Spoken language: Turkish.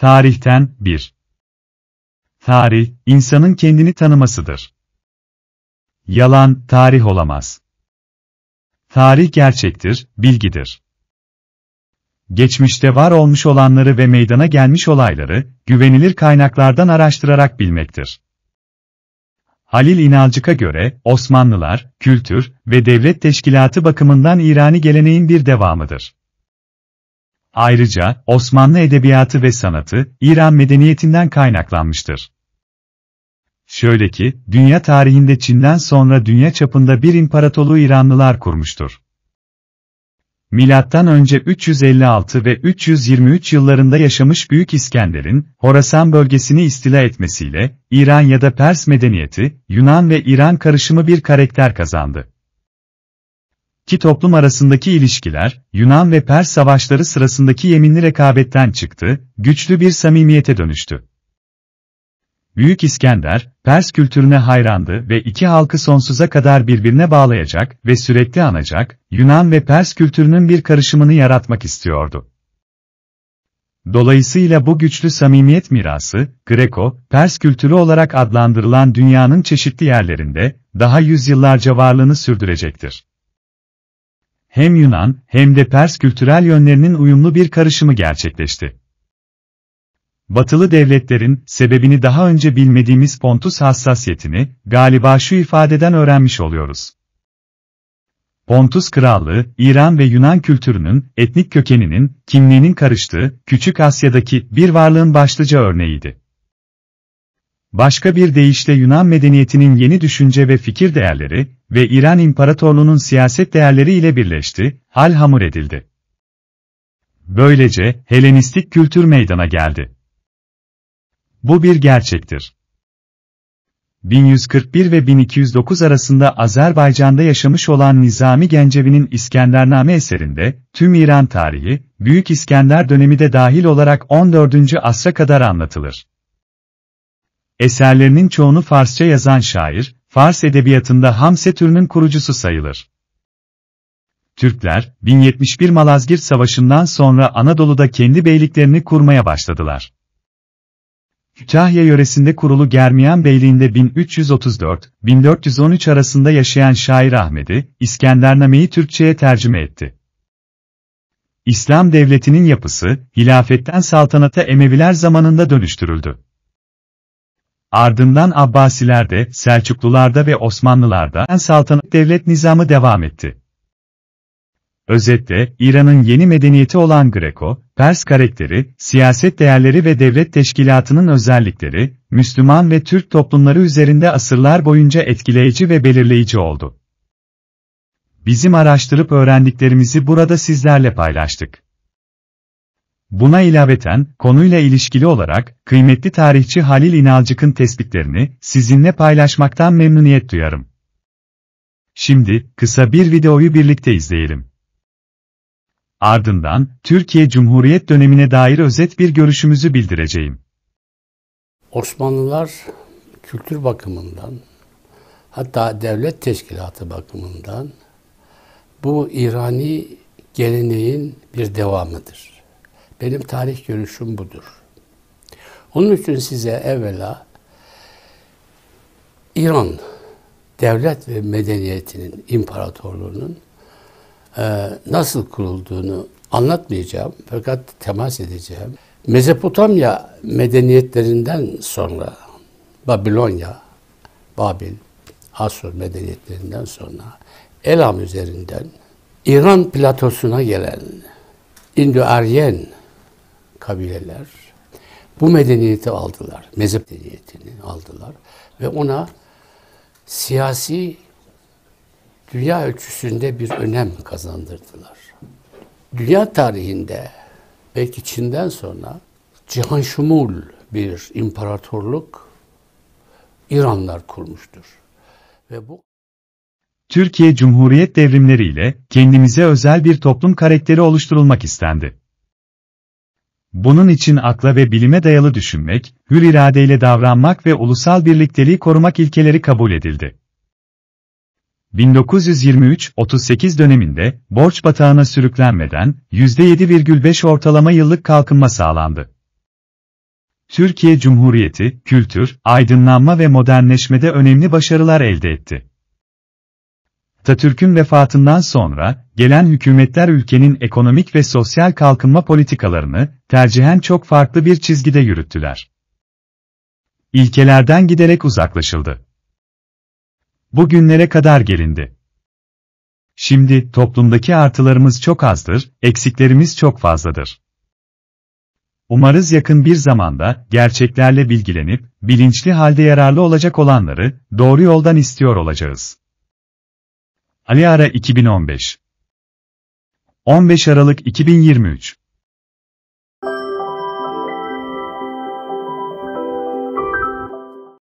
Tarihten 1. Tarih, insanın kendini tanımasıdır. Yalan, tarih olamaz. Tarih gerçektir, bilgidir. Geçmişte var olmuş olanları ve meydana gelmiş olayları, güvenilir kaynaklardan araştırarak bilmektir. Halil İnalcık'a göre, Osmanlılar, kültür ve devlet teşkilatı bakımından İrani geleneğin bir devamıdır. Ayrıca, Osmanlı edebiyatı ve sanatı, İran medeniyetinden kaynaklanmıştır. Şöyle ki, dünya tarihinde Çin'den sonra dünya çapında bir imparatorluğu İranlılar kurmuştur. Milattan önce 356 ve 323 yıllarında yaşamış Büyük İskender'in Horasan bölgesini istila etmesiyle İran ya da Pers medeniyeti, Yunan ve İran karışımı bir karakter kazandı ki toplum arasındaki ilişkiler, Yunan ve Pers savaşları sırasındaki yeminli rekabetten çıktı, güçlü bir samimiyete dönüştü. Büyük İskender, Pers kültürüne hayrandı ve iki halkı sonsuza kadar birbirine bağlayacak ve sürekli anacak, Yunan ve Pers kültürünün bir karışımını yaratmak istiyordu. Dolayısıyla bu güçlü samimiyet mirası, Greko, Pers kültürü olarak adlandırılan dünyanın çeşitli yerlerinde, daha yüzyıllarca varlığını sürdürecektir hem Yunan hem de Pers kültürel yönlerinin uyumlu bir karışımı gerçekleşti. Batılı devletlerin sebebini daha önce bilmediğimiz Pontus hassasiyetini galiba şu ifadeden öğrenmiş oluyoruz. Pontus Krallığı, İran ve Yunan kültürünün, etnik kökeninin, kimliğinin karıştığı, Küçük Asya'daki bir varlığın başlıca örneğiydi. Başka bir deyişle Yunan medeniyetinin yeni düşünce ve fikir değerleri, ve İran İmparatorluğu'nun siyaset değerleri ile birleşti, hal hamur edildi. Böylece Helenistik kültür meydana geldi. Bu bir gerçektir. 1141 ve 1209 arasında Azerbaycan'da yaşamış olan Nizami Gencevi'nin İskendername eserinde, tüm İran tarihi, Büyük İskender dönemi de dahil olarak 14. asra kadar anlatılır. Eserlerinin çoğunu Farsça yazan şair, Fars edebiyatında Hamse türünün kurucusu sayılır. Türkler, 1071 Malazgirt Savaşı'ndan sonra Anadolu'da kendi beyliklerini kurmaya başladılar. Kütahya yöresinde kurulu Germiyan Beyliği'nde 1334-1413 arasında yaşayan şair Ahmedi, İskendername'yi Türkçe'ye tercüme etti. İslam devletinin yapısı, hilafetten saltanata Emeviler zamanında dönüştürüldü. Ardından Abbasilerde, Selçuklularda ve Osmanlılarda en saltanat devlet nizamı devam etti. Özetle, İran'ın yeni medeniyeti olan Greko, Pers karakteri, siyaset değerleri ve devlet teşkilatının özellikleri, Müslüman ve Türk toplumları üzerinde asırlar boyunca etkileyici ve belirleyici oldu. Bizim araştırıp öğrendiklerimizi burada sizlerle paylaştık. Buna ilaveten, konuyla ilişkili olarak, kıymetli tarihçi Halil İnalcık'ın tespitlerini sizinle paylaşmaktan memnuniyet duyarım. Şimdi, kısa bir videoyu birlikte izleyelim. Ardından, Türkiye Cumhuriyet dönemine dair özet bir görüşümüzü bildireceğim. Osmanlılar kültür bakımından, hatta devlet teşkilatı bakımından bu İrani geleneğin bir devamıdır. Benim tarih görüşüm budur. Onun için size evvela İran devlet ve medeniyetinin, imparatorluğunun e, nasıl kurulduğunu anlatmayacağım fakat temas edeceğim. Mezopotamya medeniyetlerinden sonra Babilonya, Babil, Asur medeniyetlerinden sonra Elam üzerinden İran platosuna gelen İndo-Aryen kabileler bu medeniyeti aldılar. Mezhep medeniyetini aldılar. Ve ona siyasi dünya ölçüsünde bir önem kazandırdılar. Dünya tarihinde belki Çin'den sonra cihan şumul bir imparatorluk İranlar kurmuştur. Ve bu Türkiye Cumhuriyet devrimleriyle kendimize özel bir toplum karakteri oluşturulmak istendi. Bunun için akla ve bilime dayalı düşünmek, hür iradeyle davranmak ve ulusal birlikteliği korumak ilkeleri kabul edildi. 1923-38 döneminde borç batağına sürüklenmeden %7,5 ortalama yıllık kalkınma sağlandı. Türkiye Cumhuriyeti, kültür, aydınlanma ve modernleşmede önemli başarılar elde etti. Atatürk'ün vefatından sonra, gelen hükümetler ülkenin ekonomik ve sosyal kalkınma politikalarını, tercihen çok farklı bir çizgide yürüttüler. İlkelerden giderek uzaklaşıldı. Bugünlere kadar gelindi. Şimdi, toplumdaki artılarımız çok azdır, eksiklerimiz çok fazladır. Umarız yakın bir zamanda, gerçeklerle bilgilenip, bilinçli halde yararlı olacak olanları, doğru yoldan istiyor olacağız. Ali Ara 2015 15 Aralık 2023